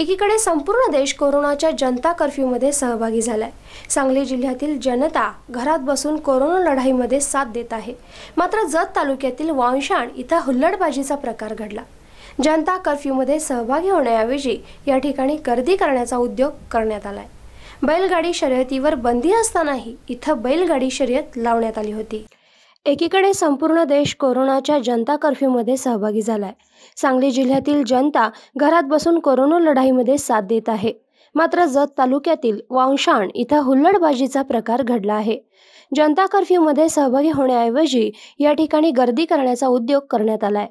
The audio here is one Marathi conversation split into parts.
एकीकडे संपूर्ण देश कोरोनाच्या जनता कर्फ्यूमध्ये सहभागी झालाय सांगली जिल्ह्यातील जनता घरात बसून कोरोना लढाईमध्ये साथ देत आहे मात्र जत तालुक्यातील वांशाण इथं हुल्लडबाजीचा प्रकार घडला जनता कर्फ्यूमध्ये सहभागी होण्याऐवजी या ठिकाणी गर्दी करण्याचा उद्योग करण्यात आलाय बैलगाडी शर्यतीवर बंदी असतानाही इथं बैलगाडी शर्यत लावण्यात आली होती एकीकडे संपूर्ण देश कोरोनाच्या जनता कर्फ्यूमध्ये सहभागी झालाय सांगली जिल्ह्यातील जनता घरात बसून कोरोना लढाईमध्ये साथ देत आहे मात्र जत तालुक्यातील वांशाण इथं हुल्लडबाजीचा प्रकार घडला आहे जनता कर्फ्यूमध्ये सहभागी होण्याऐवजी या ठिकाणी गर्दी करण्याचा उद्योग करण्यात आलाय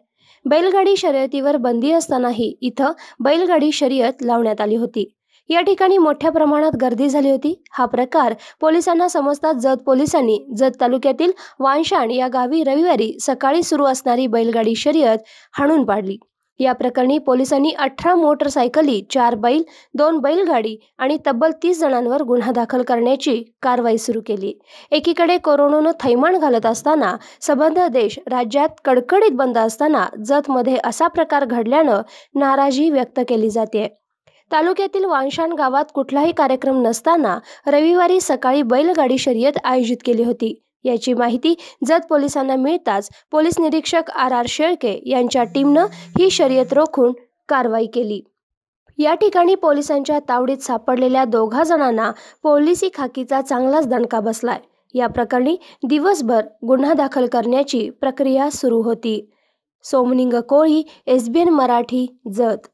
बैलगाडी शर्यतीवर बंदी असतानाही इथं बैलगाडी शर्यत लावण्यात आली होती या ठिकाणी मोठ्या प्रमाणात गर्दी झाली होती हा प्रकार पोलिसांना समजता जत पोलिसांनी जत तालुक्यातील वानशाण या गावी रविवारी सकाळी सुरू असणारी बैलगाडी शर्यत हाणून पाडली या प्रकरणी पोलिसांनी अठरा मोटरसायकली चार बैल दोन बैलगाडी आणि तब्बल तीस जणांवर गुन्हा दाखल करण्याची कारवाई सुरू केली एकीकडे कोरोनानं थैमान घालत असताना संबंध देश राज्यात कडकडीत बंद असताना जतमध्ये असा प्रकार घडल्यानं नाराजी व्यक्त केली जाते तालुक्यातील वानशान गावात कुठलाही कार्यक्रम नसताना रविवारी सकाळी बैलगाडी शर्यत आयोजित केली होती याची माहिती जत पोलिसांना मिळताच पोलीस निरीक्षक आर आर शेळके यांच्या टीमनं ही शर्यत रोखून कारवाई केली या ठिकाणी पोलिसांच्या तावडीत सापडलेल्या दोघा जणांना पोलिसी खाकीचा चांगलाच दणका बसलाय या प्रकरणी दिवसभर गुन्हा दाखल करण्याची प्रक्रिया सुरू होती सोमनिंग कोळी एसबीएन मराठी जत